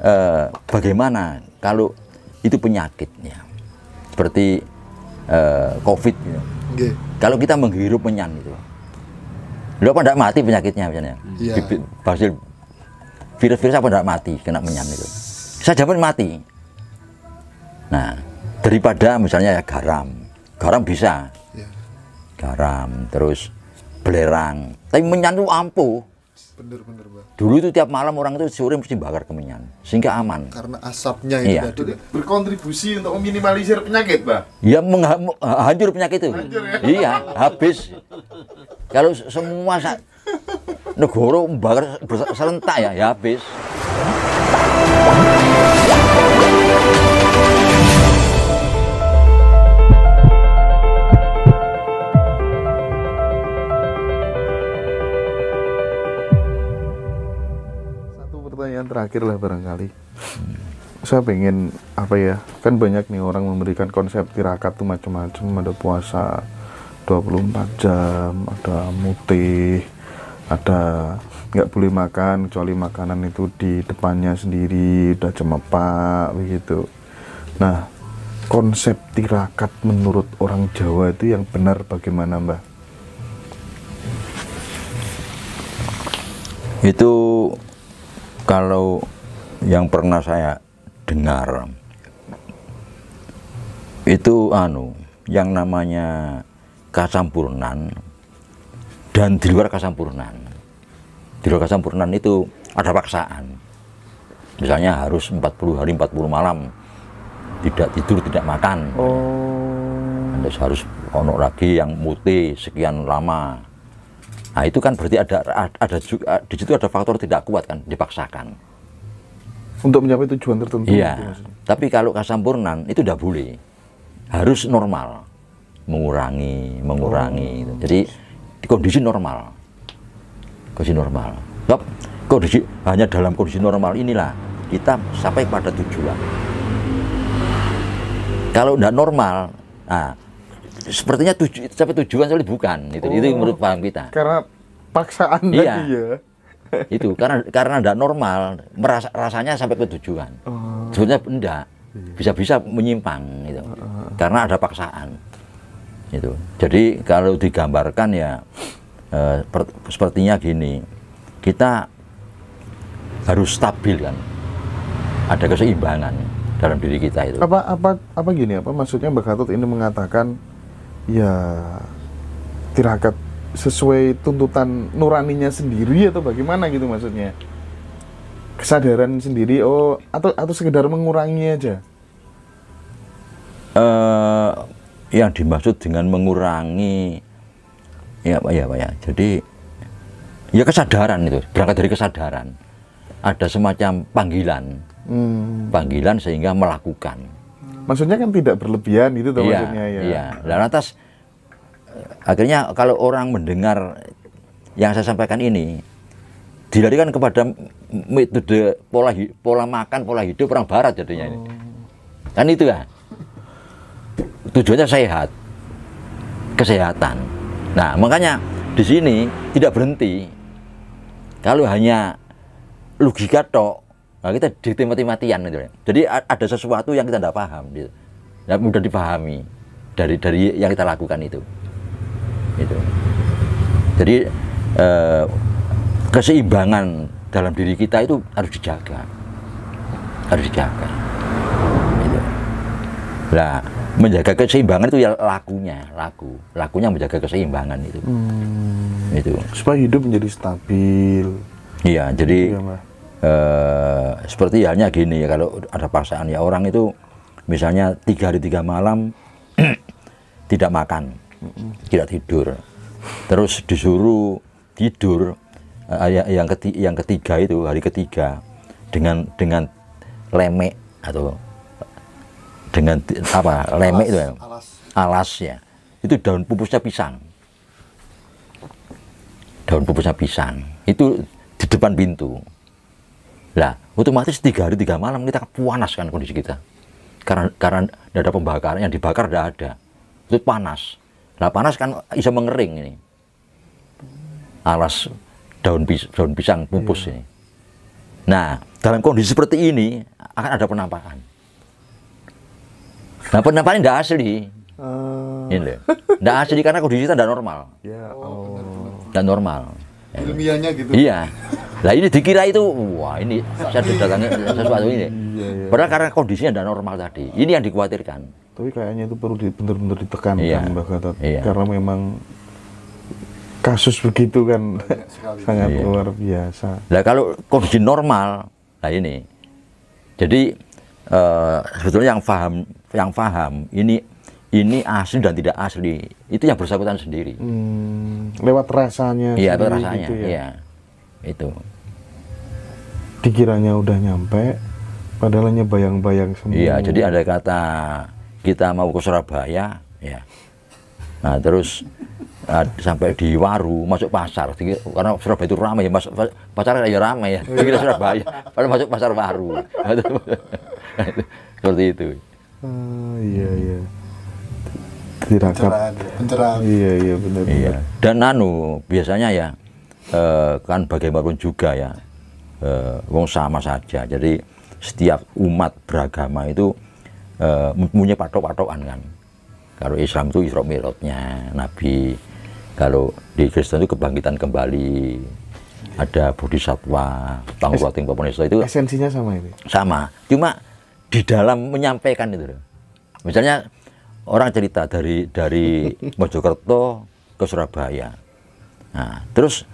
eh, bagaimana kalau itu penyakitnya seperti eh, COVID gitu. Okay. Kalau kita menghirup menyan itu, lo apa tidak mati penyakitnya misalnya? Yeah. virus-virus apa tidak mati kena menyan itu? Saya jamin mati. Nah daripada misalnya ya garam, garam bisa, yeah. garam terus belerang, tapi menyan itu ampuh. Bener bener bang. Dulu itu tiap malam orang itu sore mesti bakar kemenyan, sehingga aman. Karena asapnya itu iya. Berkontribusi untuk meminimalisir penyakit bang. Ya menghancur penyakit itu. Hancur, ya? Iya habis. Kalau semua sa negoro membakar serentak ya, ya habis. pertanyaan terakhir lah barangkali. Hmm. Saya pengen apa ya? Kan banyak nih orang memberikan konsep tirakat tuh macam-macam, ada puasa 24 jam, ada mutih, ada nggak boleh makan kecuali makanan itu di depannya sendiri udah cemepak begitu. Nah, konsep tirakat menurut orang Jawa itu yang benar bagaimana Mbak? Itu kalau yang pernah saya dengar itu anu yang namanya kasampurnan dan di luar kasampurnan di luar kasampurnan itu ada paksaan misalnya harus 40 hari 40 malam tidak tidur tidak makan oh. harus ono lagi yang muti sekian lama Nah, itu kan berarti ada ada juga eh, di situ ada faktor tidak kuat kan dipaksakan. Untuk mencapai tujuan tertentu. Iya. Gitu tapi kalau kasampurnan itu tidak boleh. Harus normal. Mengurangi, mengurangi. Oh. Gitu. Jadi kondisi normal. Kondisi normal. Sebab kondisi hanya dalam kondisi normal inilah kita sampai pada tujuan. Kalau tidak normal, nah sepertinya tuju, sampai tujuan sekali bukan itu oh, itu menurut paham kita karena paksaan iya. ya itu karena karena tidak normal merasa rasanya sampai ke tujuan oh. sebenarnya tidak iya. bisa-bisa menyimpang itu oh. karena ada paksaan itu jadi kalau digambarkan ya eh, sepertinya gini kita harus stabil kan ada keseimbangan dalam diri kita itu apa apa apa gini apa maksudnya Mbak Gatot ini mengatakan ya tirakat sesuai tuntutan nuraninya sendiri atau bagaimana gitu maksudnya kesadaran sendiri oh atau atau sekedar mengurangi aja uh, yang dimaksud dengan mengurangi ya pak ya pak ya jadi ya kesadaran itu berangkat dari kesadaran ada semacam panggilan hmm. panggilan sehingga melakukan Maksudnya kan tidak berlebihan itu tuh iya, maksudnya ya. Iya. Dan atas eh, akhirnya kalau orang mendengar yang saya sampaikan ini dilarikan kepada metode pola pola makan pola hidup orang barat jadinya oh. ini. Kan itu ya. Tujuannya sehat. Kesehatan. Nah, makanya di sini tidak berhenti. Kalau hanya logika tok Nah, kita ditimati-matian gitu Jadi ada sesuatu yang kita tidak paham gitu. Ya, mudah dipahami dari dari yang kita lakukan itu. Itu. Jadi eh, keseimbangan dalam diri kita itu harus dijaga. Harus dijaga. Gitu. Nah, menjaga keseimbangan itu ya lakunya, laku. Lakunya menjaga keseimbangan itu. Hmm. Itu. Supaya hidup menjadi stabil. Iya, jadi iya, Eh, seperti halnya gini ya kalau ada paksaan ya orang itu misalnya tiga hari tiga malam tidak makan tidak tidur terus disuruh tidur eh, yang ketiga, yang ketiga itu hari ketiga dengan dengan lemek atau dengan apa lemek itu ya alas. alas ya itu daun pupusnya pisang daun pupusnya pisang itu di depan pintu lah, otomatis tiga hari tiga malam kita panas kan kondisi kita. Karena karena tidak ada pembakaran, yang dibakar tidak ada. Itu panas. Lah panas kan bisa mengering ini. Alas daun, pis, daun pisang pupus iya. ini. Nah, dalam kondisi seperti ini akan ada penampakan. Nah, penampakan tidak asli. Uh. Ini Tidak asli karena kondisi kita tidak normal. Ya, yeah, oh. Tidak normal. Ilmiahnya gitu. Iya. Lah ini dikira itu, wah ini saya didatangi sesuatu ini. Iya, iya. Padahal karena kondisinya tidak normal tadi. Ini yang dikhawatirkan. Tapi kayaknya itu perlu benar-benar ditekan iya. Mbak Gatot. Iya. Karena memang kasus begitu kan iya, sangat iya. luar biasa. nah kalau kondisi normal, nah ini. Jadi uh, sebetulnya yang paham yang paham ini ini asli dan tidak asli itu yang bersangkutan sendiri. Hmm, lewat rasanya. Iya, lewat rasanya. Gitu ya. Iya itu dikiranya udah nyampe padahal hanya bayang-bayang semua iya jadi ada kata kita mau ke Surabaya ya nah terus sampai di Waru masuk pasar karena Surabaya itu ramai ya masuk pasar ya ramai ya iya. kita Surabaya padahal masuk pasar Waru seperti itu uh, iya iya tidak pencerahan, pencerahan. iya iya benar, benar iya dan anu biasanya ya eh, kan bagaimanapun juga ya eh, wong sama saja jadi setiap umat beragama itu eh, punya patok-patokan kan kalau Islam itu Isra Mi'rajnya Nabi kalau di Kristen itu kebangkitan kembali ada bodhisatwa tangguating papunesa itu esensinya sama ini sama cuma di dalam menyampaikan itu misalnya orang cerita dari dari Mojokerto ke Surabaya nah terus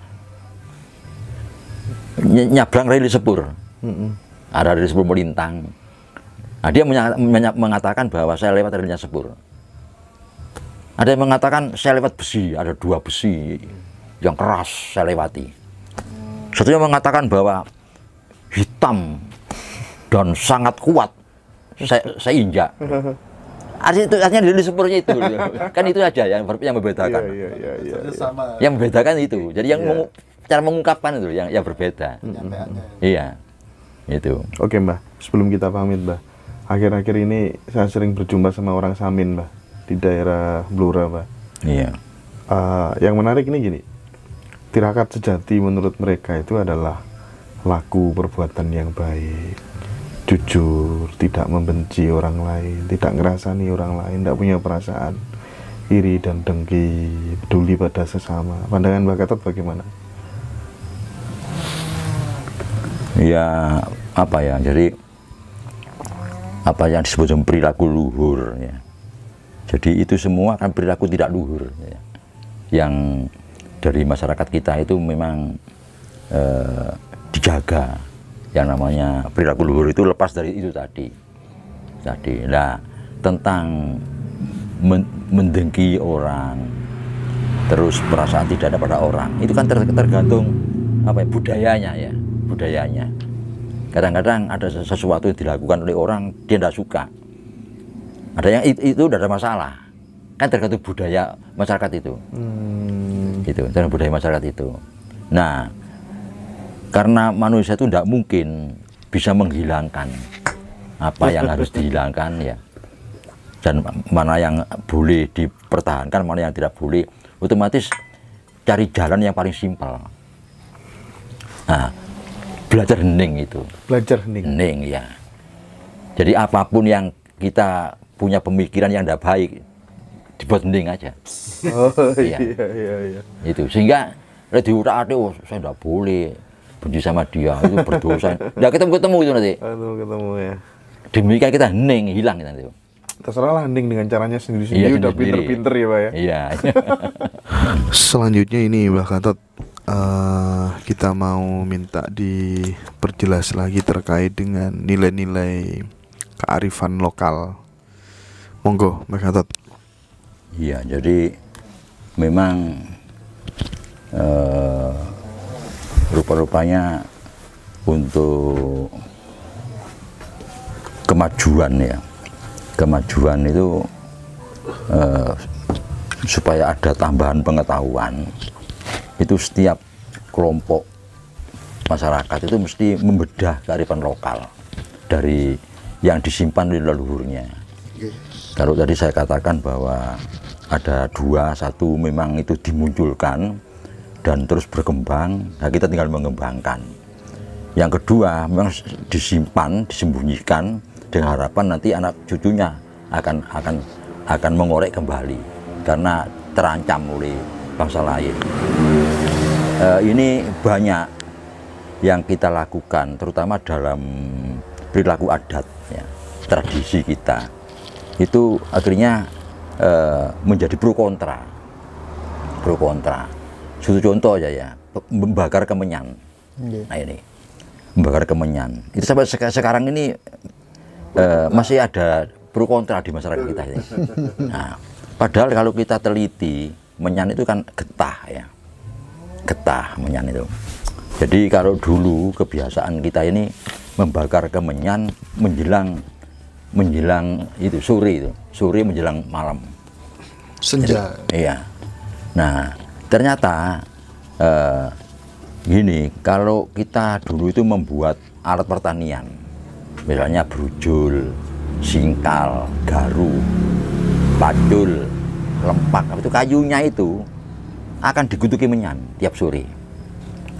nyabrang reli sepur hmm. ada reli sepur melintang nah, dia mengatakan bahwa saya lewat rally sepur ada yang mengatakan saya lewat besi ada dua besi yang keras saya lewati satunya mengatakan bahwa hitam dan sangat kuat saya, saya injak artinya itu artinya dari sepurnya itu kan itu aja yang yang membedakan yeah, yeah, yeah, yeah, yeah. yang membedakan itu jadi yang yeah. Iya cara mengungkapkan itu yang yang berbeda. hmm Iya. Itu. Oke, Mbah. Sebelum kita pamit, Mbah. Akhir-akhir ini saya sering berjumpa sama orang Samin, Mbah, di daerah Blora, Mbah. Iya. Uh, yang menarik ini gini. Tirakat sejati menurut mereka itu adalah laku perbuatan yang baik jujur, tidak membenci orang lain, tidak ngerasani orang lain, tidak punya perasaan iri dan dengki, peduli pada sesama. Pandangan Mbak Gatot bagaimana? ya apa ya jadi apa yang disebut perilaku luhur ya. jadi itu semua kan perilaku tidak luhur ya. yang dari masyarakat kita itu memang eh, dijaga yang namanya perilaku luhur itu lepas dari itu tadi tadi nah tentang men mendengki orang terus perasaan tidak ada pada orang itu kan ter tergantung apa ya budayanya ya budayanya kadang-kadang ada sesuatu yang dilakukan oleh orang dia tidak suka ada yang itu, itu tidak ada masalah kan tergantung budaya masyarakat itu hmm. itu tergantung budaya masyarakat itu nah karena manusia itu tidak mungkin bisa menghilangkan apa yang harus dihilangkan ya dan mana yang boleh dipertahankan mana yang tidak boleh otomatis cari jalan yang paling simpel nah belajar hening itu. Belajar hening. Hening ya. Jadi apapun yang kita punya pemikiran yang tidak baik dibuat hening aja. Oh iya. iya iya iya. Itu sehingga diutak oh, saya tidak boleh benci sama dia itu berdosa. Tidak kita ketemu itu nanti. Ketemu ketemu ya. Demikian kita hening hilang nanti. Terserah lah hening dengan caranya sendiri-sendiri iya, udah pinter-pinter ya Pak ya. Iya. Selanjutnya ini Mbah Gatot uh, kita mau minta diperjelas lagi terkait dengan nilai-nilai kearifan lokal. Monggo, Mas Gatot. Iya, jadi memang uh, rupa-rupanya untuk kemajuan ya, kemajuan itu uh, supaya ada tambahan pengetahuan itu setiap kelompok masyarakat itu mesti membedah kearifan lokal dari yang disimpan di leluhurnya. Kalau tadi saya katakan bahwa ada dua, satu memang itu dimunculkan dan terus berkembang, nah kita tinggal mengembangkan. Yang kedua memang disimpan, disembunyikan dengan harapan nanti anak cucunya akan akan akan mengorek kembali karena terancam oleh bangsa lain. Eh, ini banyak yang kita lakukan terutama dalam perilaku adat ya, tradisi kita itu akhirnya uh, menjadi pro kontra pro kontra satu contoh aja ya membakar kemenyan nah ini membakar kemenyan itu sampai sek sekarang ini uh, masih ada pro kontra di masyarakat kita ini nah padahal kalau kita teliti menyan itu kan getah ya getah kemenyan itu jadi kalau dulu kebiasaan kita ini membakar kemenyan menjelang menjelang itu sore itu sore menjelang malam senja jadi, iya nah ternyata eh, gini kalau kita dulu itu membuat alat pertanian misalnya brujul singkal garu padul lempak itu kayunya itu akan digutuki menyan tiap sore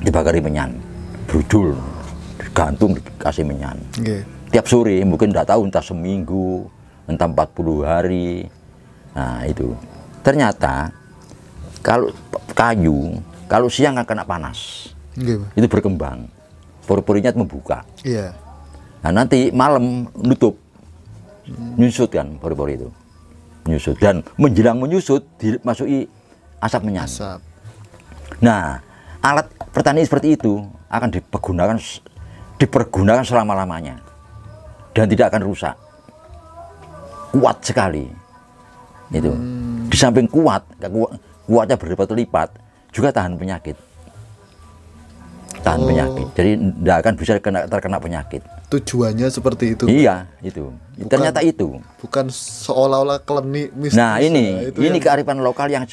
dibakari menyan brudul digantung dikasih menyan yeah. tiap sore mungkin tidak tahu entah seminggu entah 40 hari nah itu ternyata kalau kayu kalau siang akan kena panas yeah. itu berkembang purpurinya membuka yeah. nah nanti malam nutup nyusut kan pori-pori itu menyusut dan menjelang menyusut dimasuki asap menyan. Asap. Nah, alat pertanian seperti itu akan dipergunakan dipergunakan selama-lamanya dan tidak akan rusak. Kuat sekali. Itu. Hmm. Di samping kuat, kuatnya berlipat-lipat juga tahan penyakit. Tahan oh. penyakit. Jadi tidak akan bisa kena, terkena penyakit tujuannya seperti itu. Iya, itu. Bukan, Ternyata itu. Bukan seolah-olah klinik Nah, ini ya, ya. ini yang... kearifan lokal yang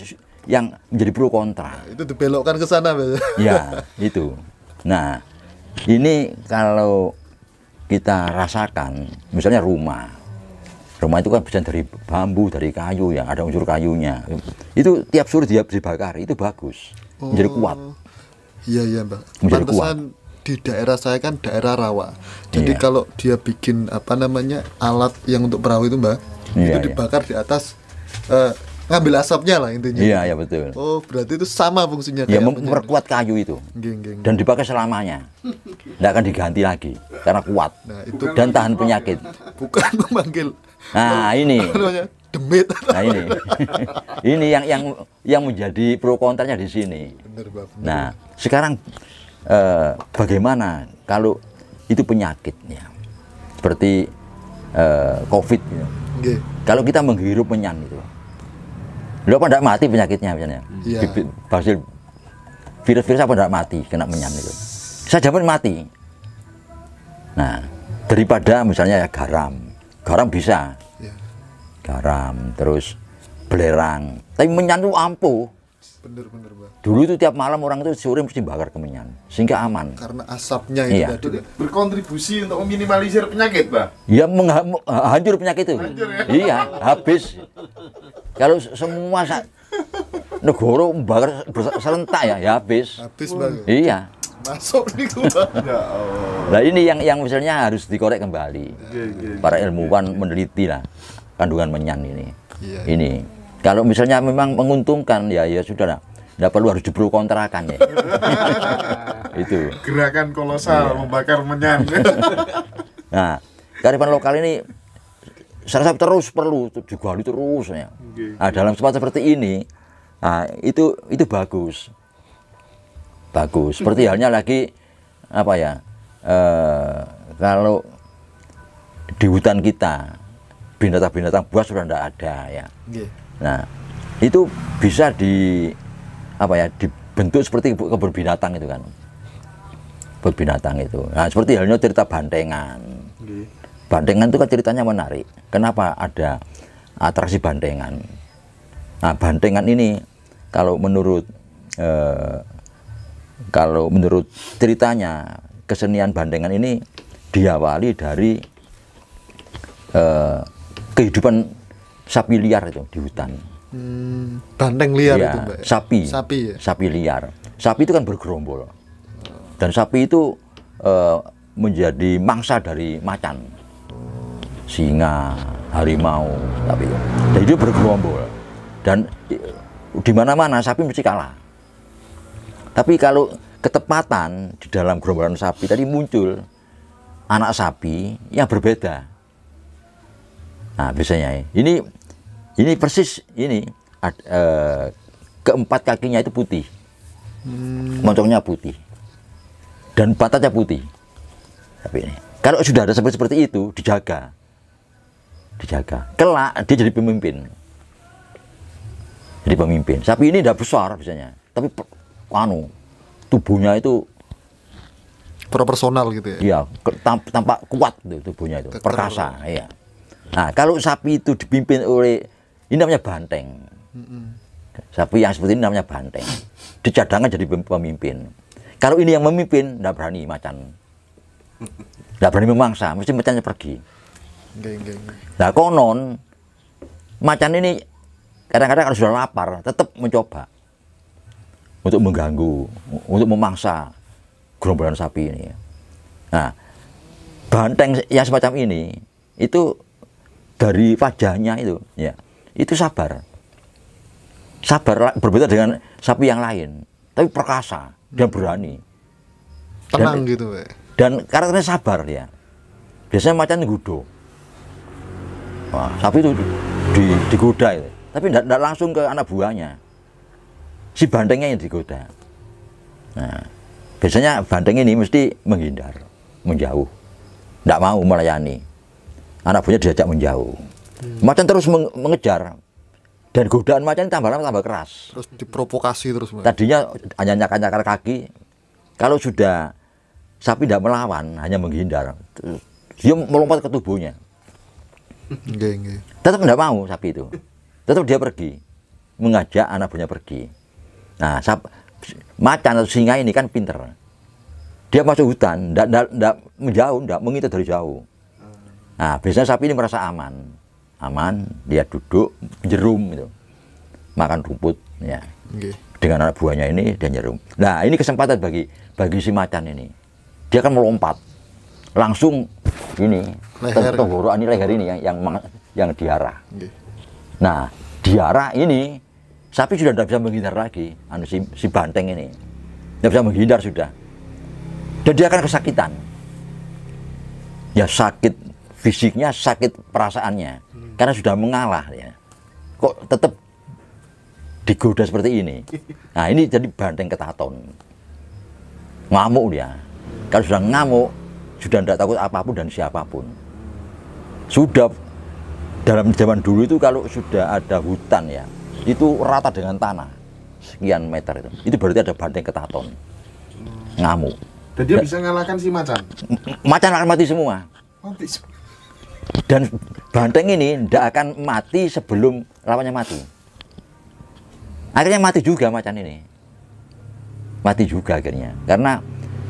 yang menjadi pro kontra. Ya, itu dibelokkan ke sana. ya, itu. Nah, ini kalau kita rasakan, misalnya rumah. Rumah itu kan bisa dari bambu, dari kayu yang ada unsur kayunya. Itu tiap suruh dia dibakar, itu bagus. Oh, menjadi kuat. Iya, iya, Mbak. Menjadi Pantesan kuat di daerah saya kan daerah rawa. Jadi iya. kalau dia bikin apa namanya alat yang untuk perahu itu mbak, iya, itu iya. dibakar iya. di atas uh, ngambil asapnya lah intinya. Iya, iya betul. Oh, berarti itu sama fungsinya. Ya, memperkuat gitu? kayu itu. Geng, geng. Dan dipakai selamanya. Tidak akan diganti lagi karena kuat. Nah, itu dan tahan penyakit. Bukan memanggil. Nah, ini. Demit. Nah, ini. ini yang yang yang menjadi pro kontranya di sini. Bener, Bapak. Nah, sekarang eh, bagaimana kalau itu penyakitnya? Seperti eh, COVID. Gitu. Kalau kita menghirup menyan itu Lo pun tidak mati penyakitnya misalnya? Yeah. virus-virus apa tidak mati kena menyam itu? Saya jamin mati. Nah, daripada misalnya ya garam. Garam bisa. Yeah. Garam, terus belerang. Tapi menyan itu ampuh. Bener, bener, bang. Dulu itu tiap malam orang itu sore mesti bakar kemenyan, sehingga aman. Karena asapnya itu iya. berkontribusi untuk meminimalisir penyakit, Pak. Ya menghancur penyakit itu. Hancur, ya? Iya, habis kalau semua negara bakar serentak ya, ya habis. Habis banget. Iya. Masuk nih ya Nah ini yang yang misalnya harus dikorek kembali. Iya, iya, iya, Para ilmuwan meneliti lah kandungan menyan ini. Ini. Kalau misalnya memang menguntungkan ya ya sudah lah. Tidak perlu harus jebro kontrakan ya. itu. Gerakan kolosal membakar menyan. nah, kearifan lokal ini saya terus perlu digali terus ya. Nah, dalam tempat seperti ini nah, itu itu bagus. Bagus. Seperti hmm. halnya lagi apa ya? Eh, kalau di hutan kita binatang-binatang buas sudah tidak ada ya. Nah, itu bisa di apa ya dibentuk seperti kebun binatang itu kan. Kebun binatang itu. Nah, seperti halnya cerita bantengan Bandengan itu kan ceritanya menarik. Kenapa ada atraksi bandengan? Nah, bandengan ini kalau menurut eh, kalau menurut ceritanya kesenian bandengan ini diawali dari eh, kehidupan sapi liar itu di hutan. Hmm, banteng liar ya, itu, Mbak. Ya? Sapi. Sapi. Ya? Sapi liar. Sapi itu kan bergerombol. Dan sapi itu eh, menjadi mangsa dari macan singa, harimau, tapi jadi dia bergerombol dan di mana-mana sapi mesti kalah. Tapi kalau ketepatan di dalam gerombolan sapi tadi muncul anak sapi yang berbeda. Nah, biasanya ini ini persis ini ad, e, keempat kakinya itu putih. Hmm. Moncongnya putih. Dan pantatnya putih. Tapi ini kalau sudah ada seperti seperti itu dijaga dijaga kelak dia jadi pemimpin jadi pemimpin sapi ini tidak besar biasanya tapi anu tubuhnya itu proporsional gitu ya iya tamp tampak kuat tuh gitu tubuhnya itu Keker. perkasa iya nah kalau sapi itu dipimpin oleh ini namanya banteng sapi yang seperti ini namanya banteng dicadangkan jadi pemimpin kalau ini yang memimpin tidak berani macan tidak berani memangsa mesti macannya pergi Nah, Lah konon macan ini kadang-kadang kalau sudah lapar tetap mencoba untuk mengganggu, untuk memangsa gerombolan sapi ini. Nah, banteng yang semacam ini itu dari wajahnya itu, ya, itu sabar, sabar berbeda dengan sapi yang lain, tapi perkasa dan berani, tenang dan, gitu, dan karakternya sabar ya. Biasanya macan gudo, Wah, sapi itu di, digoda itu. Tapi tidak langsung ke anak buahnya. Si bantengnya yang digoda. Nah, biasanya banteng ini mesti menghindar, menjauh. Tidak mau melayani. Anak buahnya diajak menjauh. Hmm. Macan terus mengejar. Dan godaan macan tambah lama tambah keras. Terus diprovokasi terus. Tadinya hanya nyakar-nyakar kaki. Kalau sudah sapi tidak melawan, hanya menghindar. Terus, dia melompat ke tubuhnya tetap tidak mau sapi itu tetap dia pergi mengajak anak buahnya pergi nah sap, macan atau singa ini kan pinter dia masuk hutan tidak menjauh tidak mengintai dari jauh nah biasanya sapi ini merasa aman aman dia duduk jerum gitu makan rumput ya okay. dengan anak buahnya ini dia jerum nah ini kesempatan bagi bagi si macan ini dia kan melompat langsung ini leher. tenggorokan ini leher ini yang yang yang diarah. Nah, diarah ini sapi sudah tidak bisa menghindar lagi, anu si, si banteng ini tidak bisa menghindar sudah, dan dia akan kesakitan. Ya sakit fisiknya, sakit perasaannya, hmm. karena sudah mengalah ya. Kok tetap digoda seperti ini? Nah ini jadi banteng ketaton, ngamuk dia. Kalau sudah ngamuk, sudah tidak takut apapun dan siapapun. Sudah dalam zaman dulu itu kalau sudah ada hutan ya, itu rata dengan tanah sekian meter itu. Itu berarti ada banteng ketaton. Ngamuk. Dan dia bisa ngalahkan si macan. Macan akan mati semua. Mati. Dan banteng ini tidak akan mati sebelum lawannya mati. Akhirnya mati juga macan ini. Mati juga akhirnya. Karena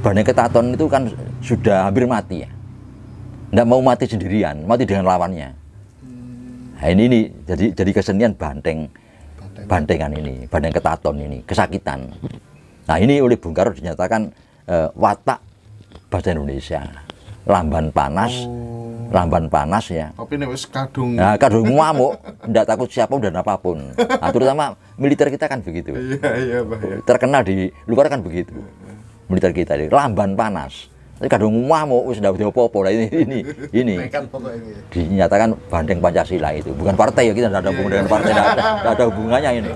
banyak Ketaton itu kan sudah hampir mati ya. Tidak mau mati sendirian, mati dengan lawannya. Hmm. Nah, ini, ini jadi jadi kesenian banteng, bantengan ini, banteng ketaton ini, kesakitan. Nah ini oleh Bung Karno dinyatakan eh, watak bahasa Indonesia, lamban panas, oh. lamban panas ya. Tapi ini kadung. Nah, kadung ngamuk, tidak takut siapa dan apapun. Nah, terutama militer kita kan begitu. Iya, iya, iya. Terkenal di luar kan begitu militer kita ini lamban panas tapi kadang mau wis ndak apa popo lah ini ini ini dinyatakan banding Pancasila itu bukan partai ya kita tidak ada iya, hubungan iya. dengan partai tidak ada hubungannya ini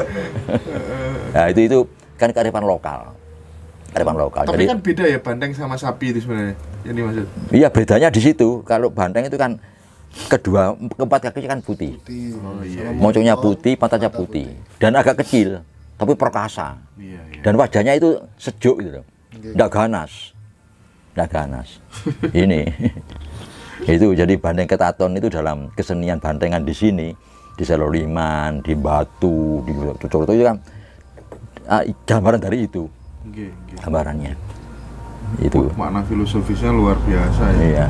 nah itu itu kan kearifan lokal kearifan lokal tapi Jadi, kan beda ya bandeng sama sapi itu sebenarnya ini maksud iya bedanya di situ kalau bandeng itu kan kedua keempat kakinya kan putih, putih. Oh, iya. moncongnya putih pantatnya putih dan agak kecil tapi perkasa. Iya, iya. Dan wajahnya itu sejuk gitu tidak iya. ganas. Enggak ganas. Ini. itu jadi banteng ketaton itu dalam kesenian bantengan di sini, di Seloliman, di Batu, di cucur itu kan ah, gambaran dari itu. Gambarannya. Itu. Makna filosofisnya luar biasa ya. Iya.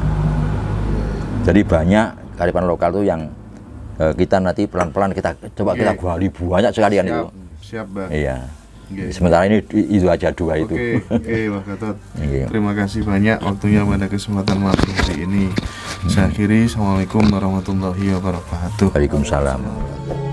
Jadi banyak karipan lokal tuh yang eh, kita nanti pelan-pelan kita coba gih. kita iya. gali banyak sekalian itu Siap, bang, Iya. Okay. Sementara ini itu aja dua itu. Oke, okay. Pak Gatot. Okay. Iya. Terima kasih banyak waktunya pada kesempatan malam hari ini. Saya akhiri. Assalamualaikum warahmatullahi wabarakatuh. Waalaikumsalam. Waalaikumsalam.